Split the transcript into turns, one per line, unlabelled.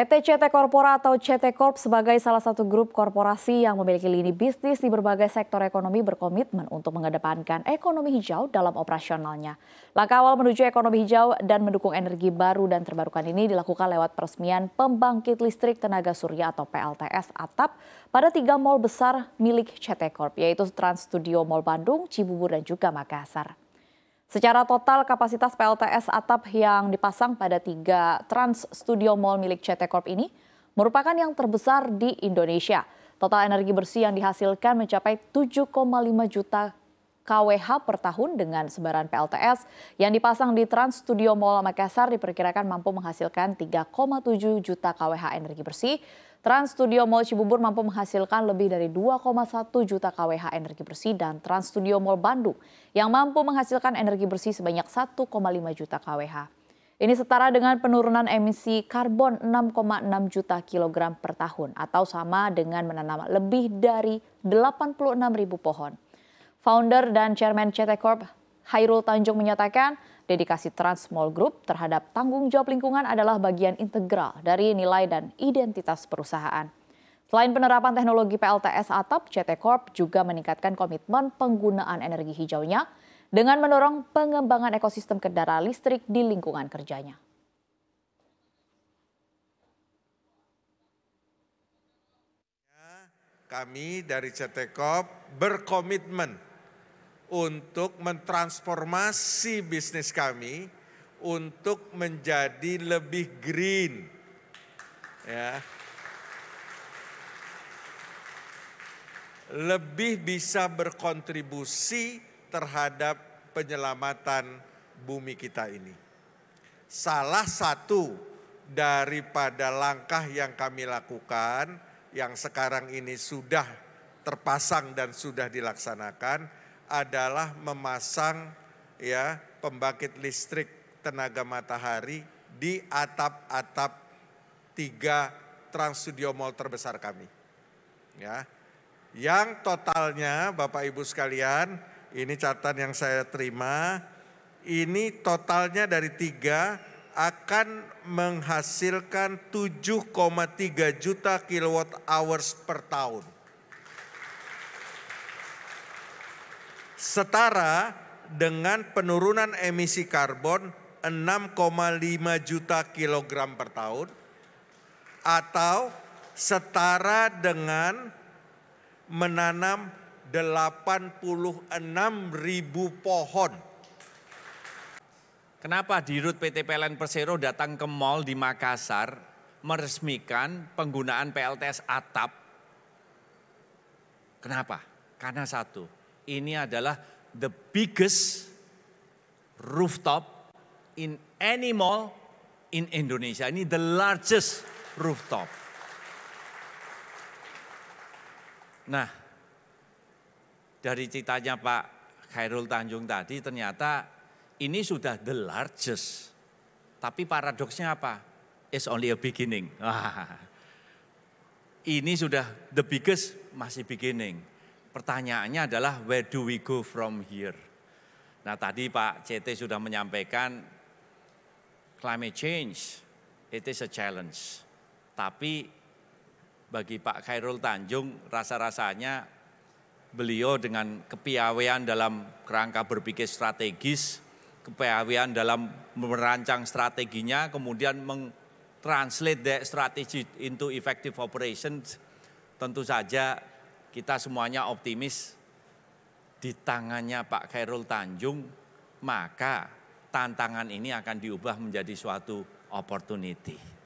PT CT Corpora atau CT Corp sebagai salah satu grup korporasi yang memiliki lini bisnis di berbagai sektor ekonomi berkomitmen untuk mengedepankan ekonomi hijau dalam operasionalnya. Langkah awal menuju ekonomi hijau dan mendukung energi baru dan terbarukan ini dilakukan lewat peresmian pembangkit listrik tenaga surya atau PLTS atap pada tiga mal besar milik CT Corp yaitu Trans Studio Mall Bandung, Cibubur dan juga Makassar. Secara total kapasitas PLTS atap yang dipasang pada tiga Trans Studio Mall milik CT Corp ini merupakan yang terbesar di Indonesia. Total energi bersih yang dihasilkan mencapai 7,5 juta KWH per tahun dengan sebaran PLTS yang dipasang di Trans Studio Mall Makassar diperkirakan mampu menghasilkan 3,7 juta KWH energi bersih Trans Studio Mall Cibubur mampu menghasilkan lebih dari 2,1 juta KWH energi bersih dan Trans Studio Mall Bandung yang mampu menghasilkan energi bersih sebanyak 1,5 juta KWH. Ini setara dengan penurunan emisi karbon 6,6 juta kilogram per tahun atau sama dengan menanam lebih dari 86 ribu pohon. Founder dan Chairman CT Corp Hairul Tanjung menyatakan Dedikasi Transmall Group terhadap tanggung jawab lingkungan adalah bagian integral dari nilai dan identitas perusahaan. Selain penerapan teknologi PLTS atap, CT Corp juga meningkatkan komitmen penggunaan energi hijaunya dengan mendorong pengembangan ekosistem kendaraan listrik di lingkungan kerjanya.
Kami dari CT Corp berkomitmen untuk mentransformasi bisnis kami untuk menjadi lebih green. Ya. Lebih bisa berkontribusi terhadap penyelamatan bumi kita ini. Salah satu daripada langkah yang kami lakukan yang sekarang ini sudah terpasang dan sudah dilaksanakan adalah memasang ya pembangkit listrik tenaga matahari di atap-atap tiga Trans Studio Mall terbesar kami. Ya. Yang totalnya Bapak Ibu sekalian, ini catatan yang saya terima, ini totalnya dari tiga akan menghasilkan 7,3 juta kilowatt hours per tahun. setara dengan penurunan emisi karbon 6,5 juta kilogram per tahun atau setara dengan menanam 86 ribu pohon.
Kenapa Dirut PT PLN Persero datang ke mall di Makassar meresmikan penggunaan PLTS atap? Kenapa? Karena satu, ini adalah the biggest rooftop in any mall in Indonesia. Ini the largest rooftop. Nah, dari ceritanya Pak Khairul Tanjung tadi ternyata ini sudah the largest. Tapi paradoksnya apa? It's only a beginning. ini sudah the biggest masih beginning pertanyaannya adalah where do we go from here? Nah tadi Pak CT sudah menyampaikan climate change it is a challenge. Tapi bagi Pak Khairul Tanjung rasa-rasanya beliau dengan kepiawaian dalam kerangka berpikir strategis, kepiawaian dalam merancang strateginya, kemudian mengtranslate translate the strategy into effective operations tentu saja kita semuanya optimis di tangannya Pak Khairul Tanjung, maka tantangan ini akan diubah menjadi suatu opportunity.